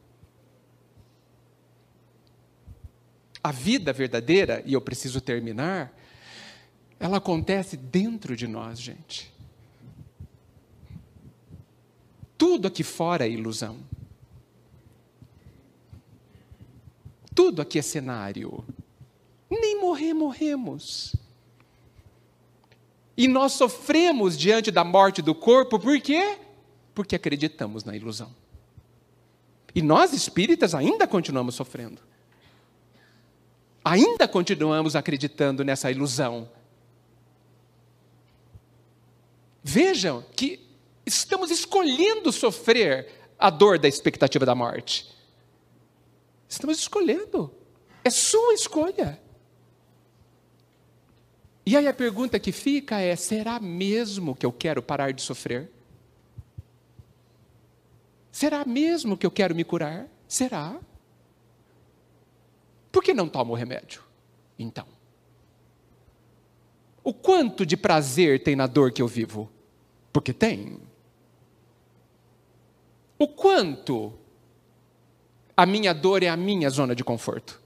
[SPEAKER 1] A vida verdadeira, e eu preciso terminar, ela acontece dentro de nós, gente. Tudo aqui fora é ilusão. Tudo aqui é cenário. Nem morrer, morremos. E nós sofremos diante da morte do corpo, por quê? Porque acreditamos na ilusão. E nós espíritas ainda continuamos sofrendo. Ainda continuamos acreditando nessa ilusão. Vejam que estamos escolhendo sofrer a dor da expectativa da morte. Estamos escolhendo. É sua escolha. E aí a pergunta que fica é: será mesmo que eu quero parar de sofrer? Será mesmo que eu quero me curar? Será? Por que não tomo o remédio? Então. O quanto de prazer tem na dor que eu vivo? Porque tem. O quanto a minha dor é a minha zona de conforto?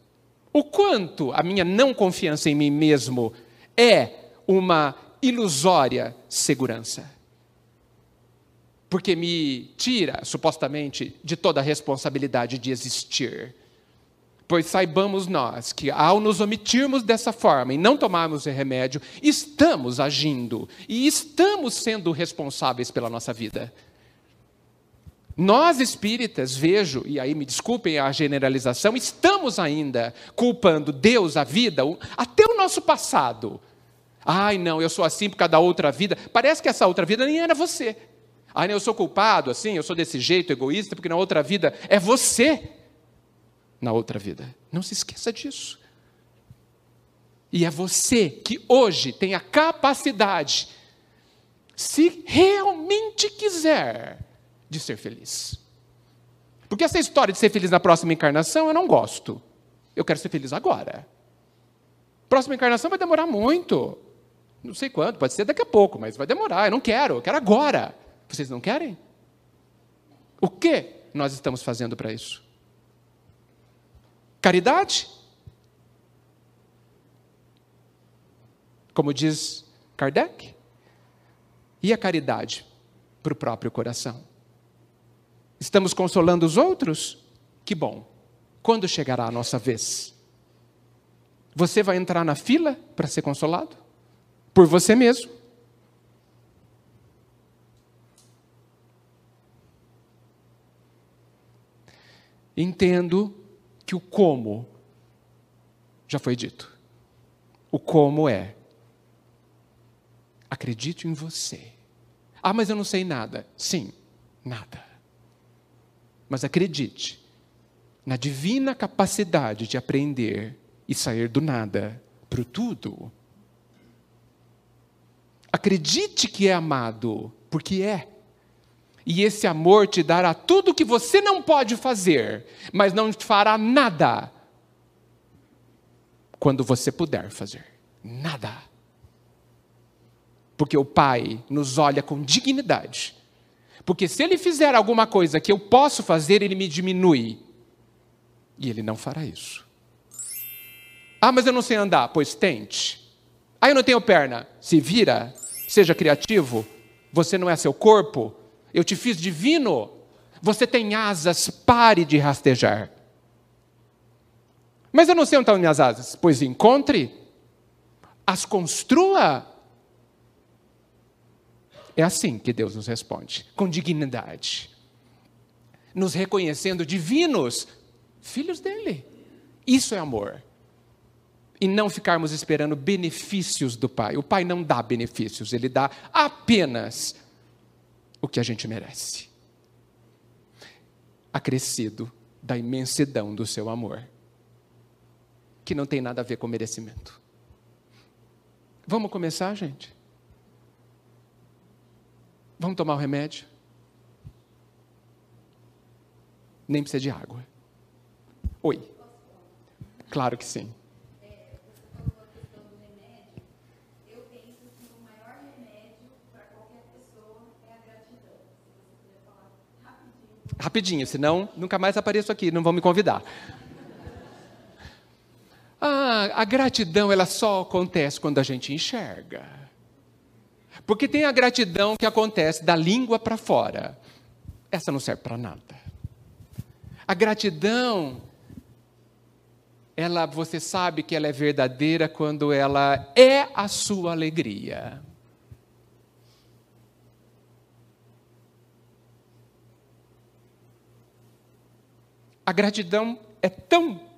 [SPEAKER 1] O quanto a minha não confiança em mim mesmo é uma ilusória segurança? Porque me tira, supostamente, de toda a responsabilidade de existir. Pois saibamos nós que, ao nos omitirmos dessa forma e não tomarmos o remédio, estamos agindo e estamos sendo responsáveis pela nossa vida. Nós espíritas, vejo, e aí me desculpem a generalização, estamos ainda culpando Deus, a vida, até o nosso passado. Ai, não, eu sou assim por causa da outra vida. Parece que essa outra vida nem era você. Ai, não, eu sou culpado assim, eu sou desse jeito, egoísta, porque na outra vida é você. Na outra vida. Não se esqueça disso. E é você que hoje tem a capacidade, se realmente quiser, de ser feliz. Porque essa história de ser feliz na próxima encarnação eu não gosto. Eu quero ser feliz agora. Próxima encarnação vai demorar muito. Não sei quanto, pode ser daqui a pouco, mas vai demorar. Eu não quero, eu quero agora. Vocês não querem? O que nós estamos fazendo para isso? Caridade? Como diz Kardec? E a caridade para o próprio coração? Estamos consolando os outros? Que bom. Quando chegará a nossa vez? Você vai entrar na fila para ser consolado? Por você mesmo. Entendo que o como já foi dito. O como é: acredito em você. Ah, mas eu não sei nada. Sim, nada. Mas acredite, na divina capacidade de aprender e sair do nada para o tudo. Acredite que é amado, porque é. E esse amor te dará tudo que você não pode fazer, mas não te fará nada quando você puder fazer. Nada. Porque o Pai nos olha com dignidade porque se ele fizer alguma coisa que eu posso fazer, ele me diminui. E ele não fará isso. Ah, mas eu não sei andar. Pois tente. Ah, eu não tenho perna. Se vira, seja criativo. Você não é seu corpo. Eu te fiz divino. Você tem asas, pare de rastejar. Mas eu não sei onde estão minhas asas. Pois encontre, as construa é assim que Deus nos responde, com dignidade, nos reconhecendo divinos, filhos dele. Isso é amor. E não ficarmos esperando benefícios do Pai. O Pai não dá benefícios, ele dá apenas o que a gente merece. Acrescido da imensidão do seu amor, que não tem nada a ver com merecimento. Vamos começar, gente? Vamos tomar o um remédio? Nem precisa de água. Oi. Claro que sim. rapidinho, senão nunca mais apareço aqui, não vão me convidar. Ah, a gratidão ela só acontece quando a gente enxerga. Porque tem a gratidão que acontece da língua para fora. Essa não serve para nada. A gratidão, ela, você sabe que ela é verdadeira quando ela é a sua alegria. A gratidão é tão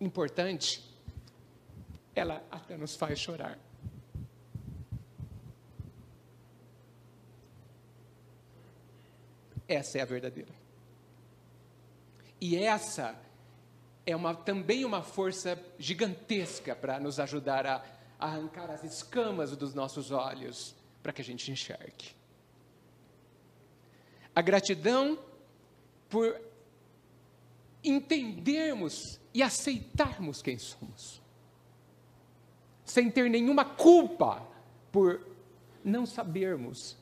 [SPEAKER 1] importante, ela até nos faz chorar. Essa é a verdadeira. E essa é uma, também uma força gigantesca para nos ajudar a, arrancar as escamas dos nossos olhos, para que a gente enxergue. A gratidão por entendermos e aceitarmos quem somos, sem ter nenhuma culpa por não sabermos.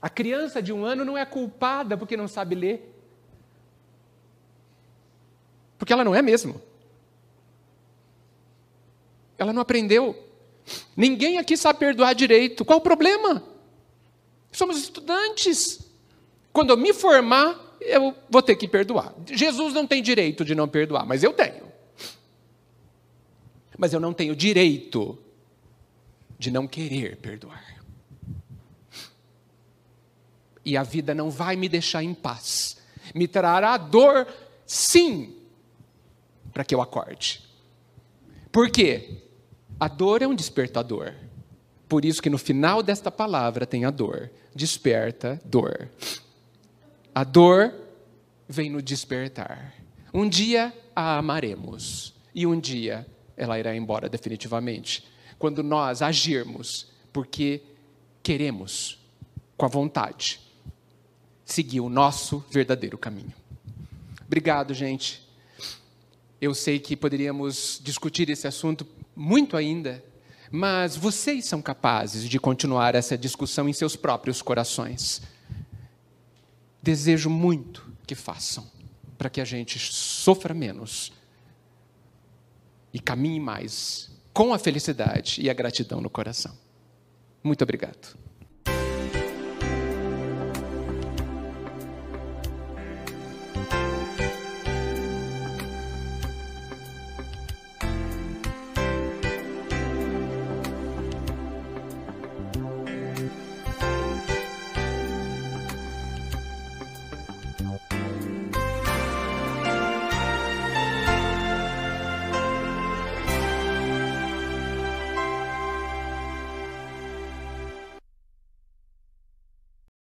[SPEAKER 1] A criança de um ano não é culpada porque não sabe ler, porque ela não é mesmo. Ela não aprendeu. Ninguém aqui sabe perdoar direito. Qual o problema? Somos estudantes. Quando eu me formar, eu vou ter que perdoar. Jesus não tem direito de não perdoar, mas eu tenho. Mas eu não tenho direito de não querer perdoar. E a vida não vai me deixar em paz. Me trará dor, sim, para que eu acorde. Por quê? A dor é um despertador. Por isso que no final desta palavra tem a dor. Desperta dor. A dor vem no despertar. Um dia a amaremos e um dia ela irá embora definitivamente. Quando nós agirmos porque queremos, com a vontade, seguir o nosso verdadeiro caminho. Obrigado, gente. Eu sei que poderíamos discutir esse assunto muito ainda, mas vocês são capazes de continuar essa discussão em seus próprios corações desejo muito que façam para que a gente sofra menos e caminhe mais com a felicidade e a gratidão no coração. Muito obrigado.